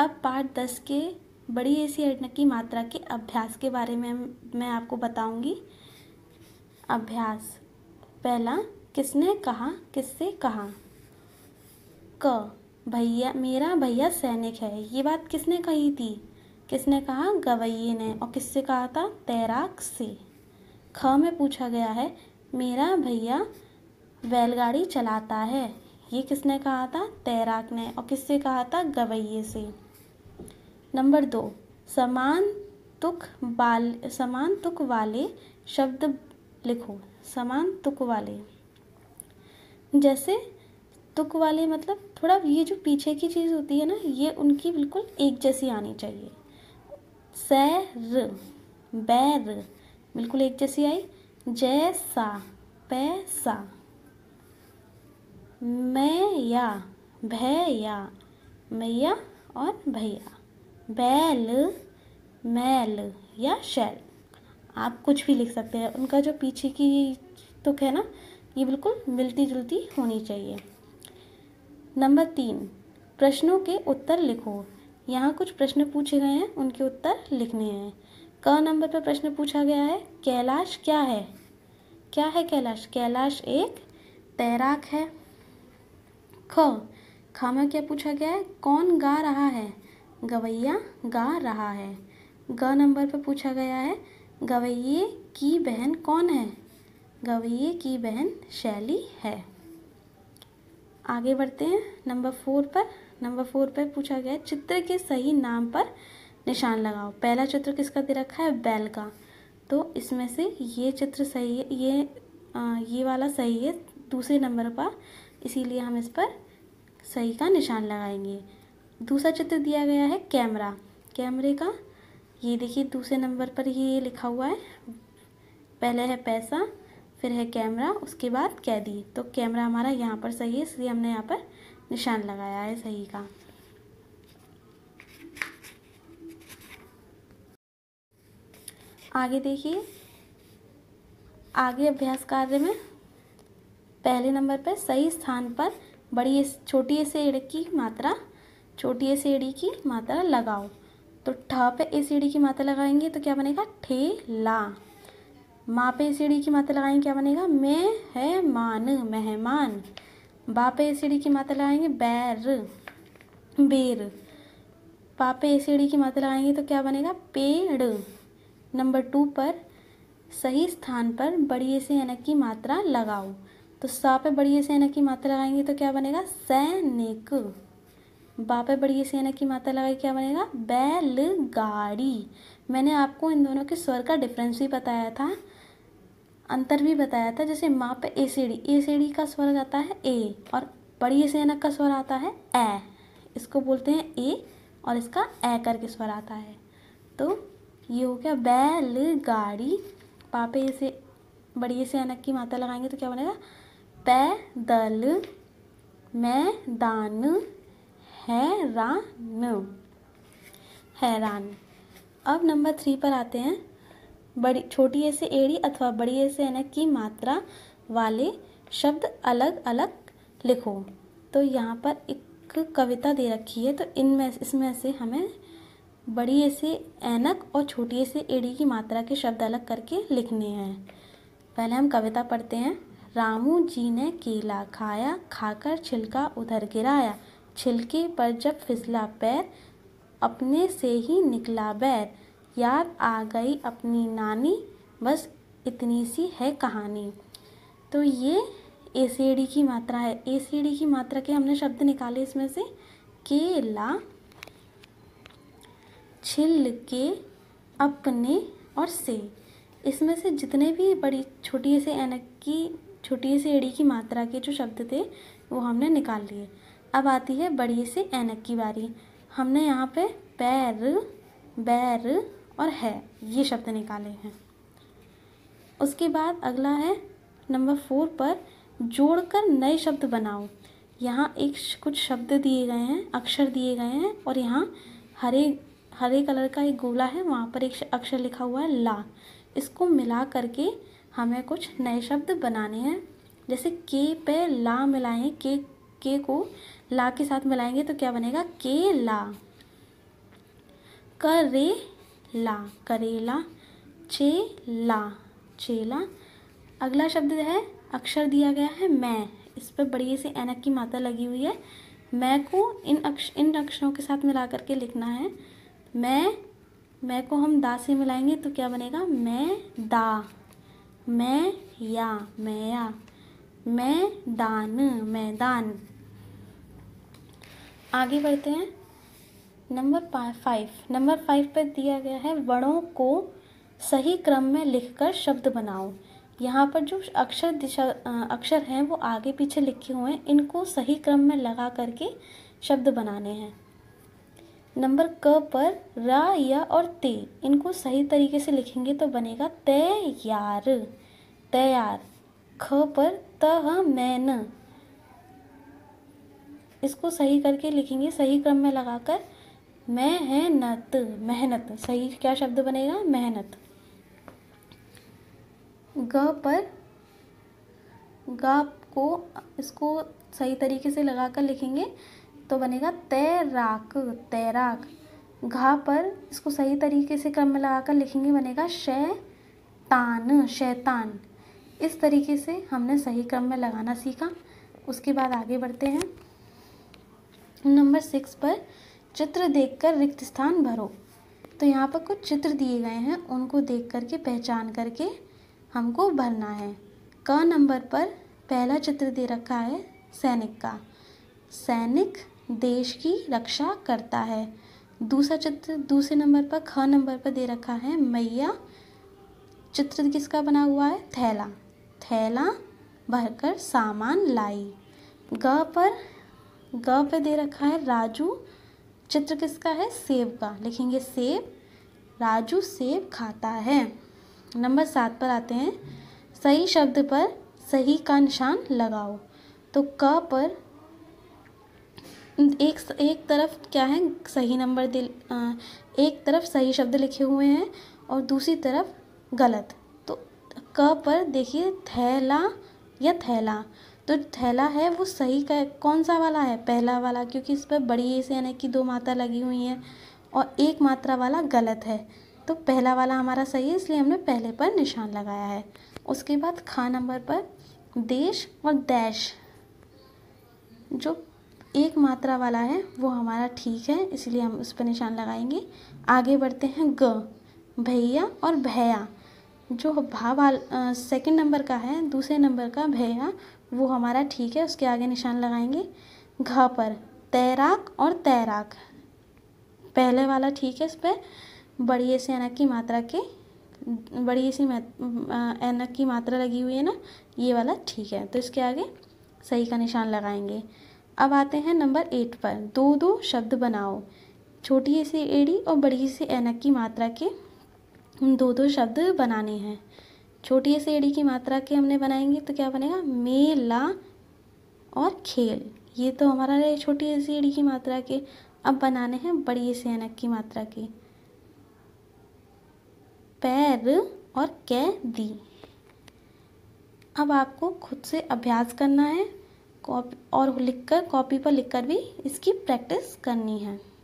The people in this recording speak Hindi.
अब पार्ट दस के बड़ी ऐसी अड़नक की मात्रा के अभ्यास के बारे में मैं आपको बताऊंगी अभ्यास पहला किसने कहा किससे कहा क भैया मेरा भैया सैनिक है ये बात किसने कही थी किसने कहा गवैये ने और किससे कहा था तैराक से ख में पूछा गया है मेरा भैया बैलगाड़ी चलाता है ये किसने कहा था तैराक ने और किससे कहा था गवैये से नंबर दो समान तुक बाल समान तुक वाले शब्द लिखो समान तुक वाले जैसे तुक वाले मतलब थोड़ा ये जो पीछे की चीज़ होती है ना ये उनकी बिल्कुल एक जैसी आनी चाहिए सैर बैर बिल्कुल एक जैसी आई जैसा पैसा मैं या भैया मैया और भैया बैल मैल या शैल आप कुछ भी लिख सकते हैं उनका जो पीछे की तुक है ना ये बिल्कुल मिलती जुलती होनी चाहिए नंबर तीन प्रश्नों के उत्तर लिखो यहाँ कुछ प्रश्न पूछे गए हैं उनके उत्तर लिखने हैं क नंबर पर प्रश्न पूछा गया है कैलाश क्या है क्या है कैलाश कैलाश एक तैराक है ख खामा क्या पूछा गया है कौन गा रहा है गवैया गा रहा है ग नंबर पर पूछा गया है गवैये की बहन कौन है गवैये की बहन शैली है आगे बढ़ते हैं नंबर फोर पर नंबर फोर पर पूछा गया चित्र के सही नाम पर निशान लगाओ पहला चित्र किसका दे रखा है बैल का तो इसमें से ये चित्र सही है ये आ, ये वाला सही है दूसरे नंबर पर इसीलिए हम इस पर सही का निशान लगाएंगे दूसरा चित्र दिया गया है कैमरा कैमरे का ये देखिए दूसरे नंबर पर ये लिखा हुआ है पहले है पैसा फिर है कैमरा उसके बाद कैदी तो कैमरा हमारा यहाँ पर सही है इसलिए हमने यहाँ पर निशान लगाया है सही का आगे देखिए आगे अभ्यास कार्य में पहले नंबर पर सही स्थान पर बड़ी छोटी से इड़ की मात्रा छोटी ए सीढ़ी की मात्रा लगाओ तो ठ पे ए सीढ़ी की मात्रा लगाएंगे तो क्या बनेगा ठेला माँ पे ए सीढ़ी की मात्रा लगाएंगे क्या बनेगा मैं है मान मेहमान बा पे ए सीढ़ी की मात्रा लगाएंगे बैर बेर पा पे ए सीढ़ी की मात्रा लगाएंगे तो क्या बनेगा पेड़ नंबर टू पर सही स्थान पर बड़ी ए से अनक की मात्रा लगाओ तो सा पे बड़ी ए से अनक की मात्रा लगाएंगे तो क्या बनेगा सैनिक बा पे बड़ी सेना की माता लगाई क्या बनेगा बैल गाड़ी मैंने आपको इन दोनों के स्वर का डिफरेंस भी बताया था अंतर भी बताया था जैसे माँ पे ए C D A C D का स्वर आता है ए और बड़ी सेना का स्वर आता है ए इसको बोलते हैं ए और इसका ए करके स्वर आता है तो ये हो गया बैल गाड़ी पापे इसे बड़ी से अनक की माता लगाएंगे तो क्या बनेगा पैदल मैदान हैरान हैरान अब नंबर थ्री पर आते हैं बड़ी छोटी ऐसे एड़ी अथवा बड़ी ऐसे एन की मात्रा वाले शब्द अलग अलग लिखो तो यहाँ पर एक कविता दे रखी है तो इनमें इसमें से हमें बड़ी ऐसे एनक और छोटी ऐसे एड़ी की मात्रा के शब्द अलग करके लिखने हैं पहले हम कविता पढ़ते हैं रामू जी ने केला खाया खाकर छिलका उधर गिराया छिलके पर जब फिसला पैर अपने से ही निकला बैर याद आ गई अपनी नानी बस इतनी सी है कहानी तो ये ए सी डी की मात्रा है ए सी डी की मात्रा के हमने शब्द निकाले इसमें से केला छिल के अपने और से इसमें से जितने भी बड़ी छोटी से एनक की छोटी से एड़ी की मात्रा के जो शब्द थे वो हमने निकाल लिए अब आती है बड़ी से ऐनक की बारी हमने यहाँ पे पैर बैर और है ये शब्द निकाले हैं उसके बाद अगला है नंबर फोर पर जोड़कर नए शब्द बनाओ यहाँ एक कुछ शब्द दिए गए हैं अक्षर दिए गए हैं और यहाँ हरे हरे कलर का एक गोला है वहाँ पर एक अक्षर लिखा हुआ है ला इसको मिला करके हमें कुछ नए शब्द बनाने हैं जैसे के पे ला मिलाएं केक के को ला के साथ मिलाएंगे तो क्या बनेगा केला करे ला करेला चेला चेला अगला शब्द है अक्षर दिया गया है मैं इस पर बड़ी से एनक की माता लगी हुई है मैं को इन अक्ष इन अक्षरों के साथ मिला करके लिखना है मैं मैं को हम दा से मिलाएंगे तो क्या बनेगा मैं दा मैं या मैं या मैदान मैदान आगे बढ़ते हैं नंबर फाइव नंबर फाइव पर दिया गया है वर्णों को सही क्रम में लिखकर शब्द बनाओ यहाँ पर जो अक्षर दिशा अक्षर हैं वो आगे पीछे लिखे हुए हैं इनको सही क्रम में लगा करके शब्द बनाने हैं नंबर क पर रा या और ते इनको सही तरीके से लिखेंगे तो बनेगा तैयार तैयार ख पर त न इसको सही करके लिखेंगे सही क्रम में लगाकर मैं है नत मेहनत सही क्या शब्द बनेगा मेहनत ग पर ग को इसको सही तरीके से लगाकर लिखेंगे तो बनेगा तैराक तैराक घा पर इसको सही तरीके से क्रम में लगाकर लिखेंगे बनेगा शैतान शैतान इस तरीके से हमने सही क्रम में लगाना सीखा उसके बाद आगे बढ़ते हैं नंबर सिक्स पर चित्र देखकर रिक्त स्थान भरो तो यहाँ पर कुछ चित्र दिए गए हैं उनको देख करके पहचान करके हमको भरना है क नंबर पर पहला चित्र दे रखा है सैनिक का सैनिक देश की रक्षा करता है दूसरा चित्र दूसरे नंबर पर ख नंबर पर दे रखा है मैया चित्र किसका बना हुआ है थैला थैला भरकर सामान लाई ग पर ग पे दे रखा है राजू चित्र किसका है सेब का लिखेंगे सेब राजू सेब खाता है नंबर सात पर आते हैं सही शब्द पर सही का निशान लगाओ तो क पर एक एक तरफ क्या है सही नंबर दिल एक तरफ सही शब्द लिखे हुए हैं और दूसरी तरफ गलत क पर देखिए थैला या थैला तो थैला है वो सही का कौन सा वाला है पहला वाला क्योंकि इस पर बड़ी ए से यानी कि दो मात्रा लगी हुई है और एक मात्रा वाला गलत है तो पहला वाला हमारा सही है इसलिए हमने पहले पर निशान लगाया है उसके बाद खा नंबर पर देश और दैश जो एक मात्रा वाला है वो हमारा ठीक है इसलिए हम उस पर निशान लगाएंगे आगे बढ़ते हैं ग भैया और भैया जो भाव सेकंड नंबर का है दूसरे नंबर का भया वो हमारा ठीक है उसके आगे निशान लगाएंगे घ पर तैराक और तैराक पहले वाला ठीक है इस पर बड़ी ऐसी अनक की मात्रा के बड़ी सी अनक की मात्रा लगी हुई है ना ये वाला ठीक है तो इसके आगे सही का निशान लगाएंगे अब आते हैं नंबर एट पर दो दो शब्द बनाओ छोटी ऐसी एड़ी और बड़ी सी एनक की मात्रा के हम दो दो शब्द बनाने हैं छोटी से एड़ी की मात्रा के हमने बनाएंगे तो क्या बनेगा मेला और खेल ये तो हमारा रहे छोटी से एड़ी की मात्रा के अब बनाने हैं बड़ी से अनक की मात्रा के पैर और कैदी अब आपको खुद से अभ्यास करना है कॉपी और लिखकर कॉपी पर लिखकर भी इसकी प्रैक्टिस करनी है